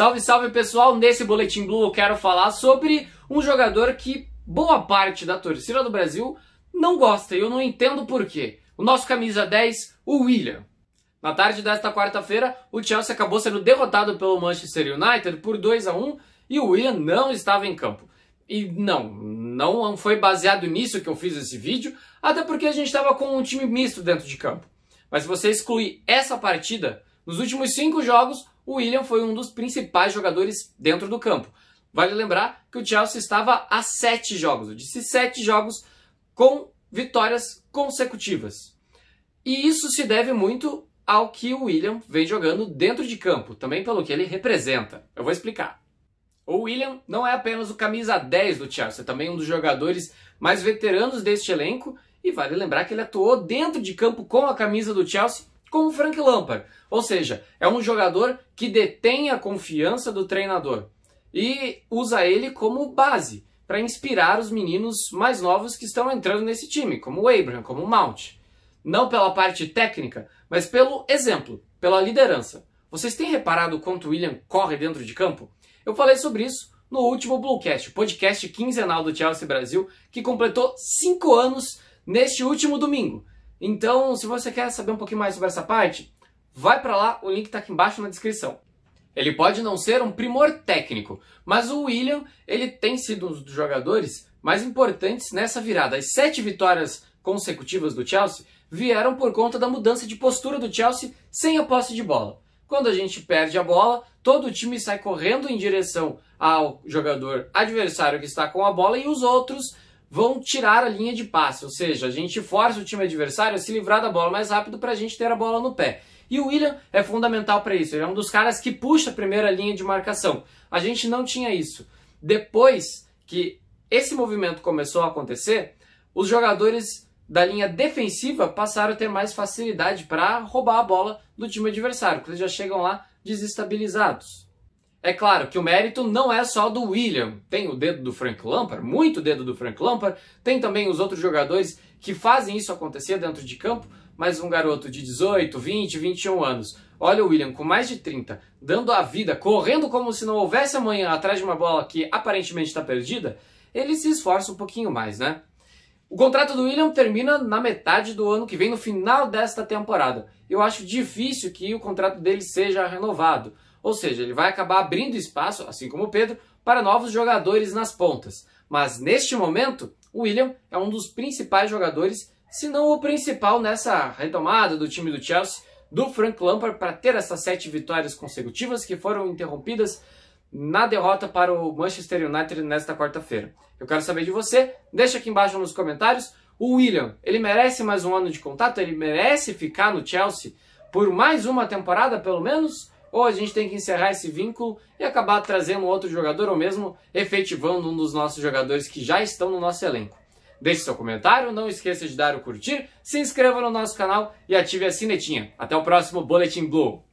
Salve, salve pessoal! Nesse Boletim Blue eu quero falar sobre um jogador que boa parte da torcida do Brasil não gosta e eu não entendo por quê. O nosso camisa 10, o William. Na tarde desta quarta-feira, o Chelsea acabou sendo derrotado pelo Manchester United por 2 a 1 e o William não estava em campo. E não, não foi baseado nisso que eu fiz esse vídeo, até porque a gente estava com um time misto dentro de campo. Mas se você excluir essa partida, nos últimos cinco jogos, o William foi um dos principais jogadores dentro do campo. Vale lembrar que o Chelsea estava a sete jogos, eu disse sete jogos com vitórias consecutivas. E isso se deve muito ao que o William vem jogando dentro de campo, também pelo que ele representa. Eu vou explicar. O William não é apenas o camisa 10 do Chelsea, é também um dos jogadores mais veteranos deste elenco, e vale lembrar que ele atuou dentro de campo com a camisa do Chelsea com o Frank Lampard. Ou seja, é um jogador que detém a confiança do treinador e usa ele como base para inspirar os meninos mais novos que estão entrando nesse time, como o Abraham, como o Mount. Não pela parte técnica, mas pelo exemplo, pela liderança. Vocês têm reparado quanto o William corre dentro de campo? Eu falei sobre isso no último Bluecast, podcast quinzenal do Chelsea Brasil, que completou cinco anos neste último domingo. Então, se você quer saber um pouquinho mais sobre essa parte, vai para lá, o link está aqui embaixo na descrição. Ele pode não ser um primor técnico, mas o William ele tem sido um dos jogadores mais importantes nessa virada. As sete vitórias consecutivas do Chelsea vieram por conta da mudança de postura do Chelsea sem a posse de bola. Quando a gente perde a bola, todo o time sai correndo em direção ao jogador adversário que está com a bola e os outros vão tirar a linha de passe, ou seja, a gente força o time adversário a se livrar da bola mais rápido para a gente ter a bola no pé. E o William é fundamental para isso, ele é um dos caras que puxa a primeira linha de marcação. A gente não tinha isso. Depois que esse movimento começou a acontecer, os jogadores da linha defensiva passaram a ter mais facilidade para roubar a bola do time adversário, porque eles já chegam lá desestabilizados. É claro que o mérito não é só do William. Tem o dedo do Frank Lampard, muito dedo do Frank Lampard. Tem também os outros jogadores que fazem isso acontecer dentro de campo. Mas um garoto de 18, 20, 21 anos. Olha o William com mais de 30, dando a vida, correndo como se não houvesse amanhã atrás de uma bola que aparentemente está perdida. Ele se esforça um pouquinho mais, né? O contrato do William termina na metade do ano que vem, no final desta temporada. Eu acho difícil que o contrato dele seja renovado. Ou seja, ele vai acabar abrindo espaço, assim como o Pedro, para novos jogadores nas pontas. Mas neste momento, o William é um dos principais jogadores, se não o principal nessa retomada do time do Chelsea, do Frank Lampard, para ter essas sete vitórias consecutivas que foram interrompidas na derrota para o Manchester United nesta quarta-feira. Eu quero saber de você, deixa aqui embaixo nos comentários. O William, ele merece mais um ano de contato? Ele merece ficar no Chelsea por mais uma temporada, pelo menos? ou a gente tem que encerrar esse vínculo e acabar trazendo outro jogador ou mesmo efetivando um dos nossos jogadores que já estão no nosso elenco. Deixe seu comentário, não esqueça de dar o curtir, se inscreva no nosso canal e ative a sinetinha. Até o próximo Boletim Blue!